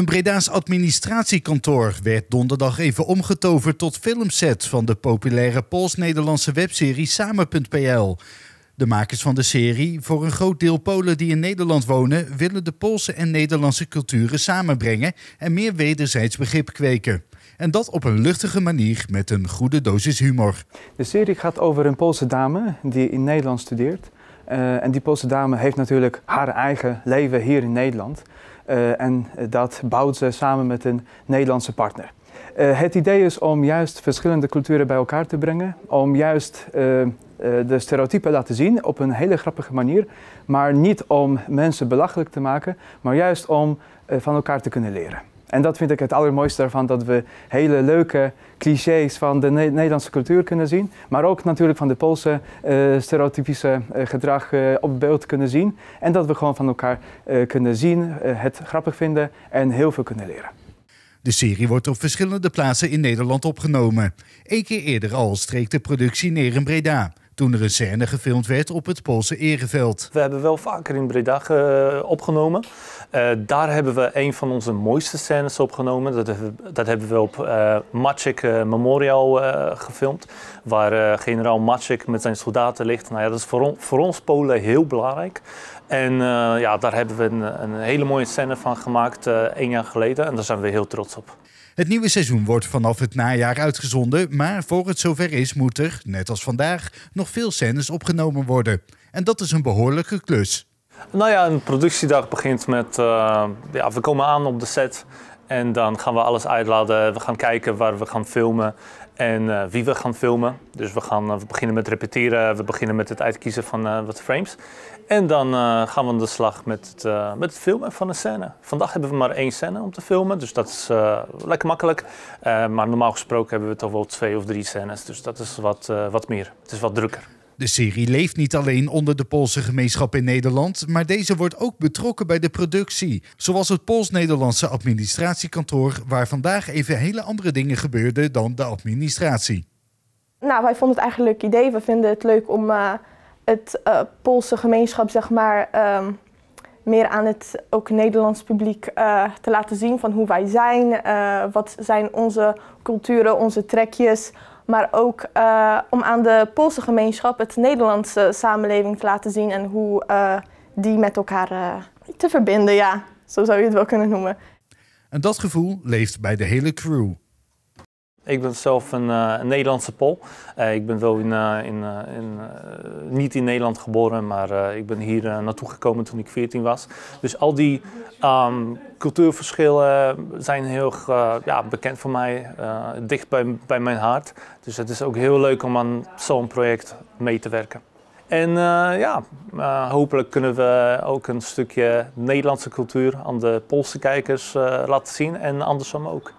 Een Breda's administratiekantoor werd donderdag even omgetoverd tot filmset van de populaire Pools-Nederlandse webserie Samen.pl. De makers van de serie, voor een groot deel Polen die in Nederland wonen, willen de Poolse en Nederlandse culturen samenbrengen en meer wederzijds begrip kweken. En dat op een luchtige manier met een goede dosis humor. De serie gaat over een Poolse dame die in Nederland studeert eh, en die Poolse dame heeft natuurlijk haar eigen leven hier in Nederland. Eh, en dat bouwt ze samen met een Nederlandse partner. Eh, het idee is om juist verschillende culturen bij elkaar te brengen, om juist de stereotypen laten zien op een hele grappige manier, maar niet om mensen belachelijk te maken, maar juist om van elkaar te kunnen leren. En dat vind ik het allermooiste ervan, dat we hele leuke clichés van de Nederlandse cultuur kunnen zien. Maar ook natuurlijk van de Poolse uh, stereotypische eh, gedrag eh, op beeld kunnen zien. En dat we gewoon van elkaar kunnen zien, het grappig vinden en heel veel kunnen leren. De serie wordt op verschillende plaatsen in Nederland opgenomen. Eén keer eerder al streek de productie neer in Breda toen er een scène gefilmd werd op het Poolse ereveld. We hebben wel vaker in Bredag eh, opgenomen. Eh, daar hebben we een van onze mooiste scènes opgenomen. Dat, hebben we, dat hebben we op uh, Maciek Memorial gefilmd. Waar generaal Maciek met zijn soldaten ligt. Nou ja, dat is voor, ons Polen heel belangrijk. En ja, daar hebben we een, een hele mooie scène van gemaakt één jaar geleden. En daar zijn we heel trots op. Het nieuwe seizoen wordt vanaf het najaar uitgezonden, maar voor het zover is moet er, net als vandaag, nog veel scènes opgenomen worden. En dat is een behoorlijke klus. Nou ja, een productiedag begint met, eh, ja, we komen aan op de set en dan gaan we alles uitladen. We gaan kijken waar we gaan filmen en eh, wie we gaan filmen. Dus we, gaan, eh, we beginnen met repeteren, we beginnen met het uitkiezen van eh, wat frames. En dan gaan we aan de slag met het, met het filmen van een scène. Vandaag hebben we maar één scène om te filmen, dus dat is lekker makkelijk. maar normaal gesproken hebben we toch wel twee of drie scènes, dus dat is wat, wat meer. Het is wat drukker. De serie leeft niet alleen onder de Poolse gemeenschap in Nederland, maar deze wordt ook betrokken bij de productie. Zoals het Pools-Nederlandse administratiekantoor, waar vandaag even hele andere dingen gebeurden dan de administratie. Nou, wij vonden het eigenlijk een leuk idee. We vinden het leuk om eh, het eh, Poolse gemeenschap, zeg maar, ehm, meer aan het ook Nederlands publiek eh, te laten zien van hoe wij zijn. wat zijn onze culturen, onze trekjes, maar ook eh, om aan de Poolse gemeenschap het Nederlandse samenleving te laten zien en hoe eh, die met elkaar eh, te verbinden, ja. Zo zou je het wel kunnen noemen. En dat gevoel leeft bij de hele crew. Ik ben zelf een, eh, Nederlandse pol. Eh, ik ben wel in, eh, in, in niet in Nederland geboren, maar ik ben hier naartoe gekomen toen ik 14 was. Dus al die um, cultuurverschillen zijn heel ja, bekend voor mij, dicht bij, bij mijn hart. Dus het is ook heel leuk om aan zo'n project mee te werken. En ja, hopelijk kunnen we ook een stukje Nederlandse cultuur aan de Poolse kijkers laten zien en andersom ook.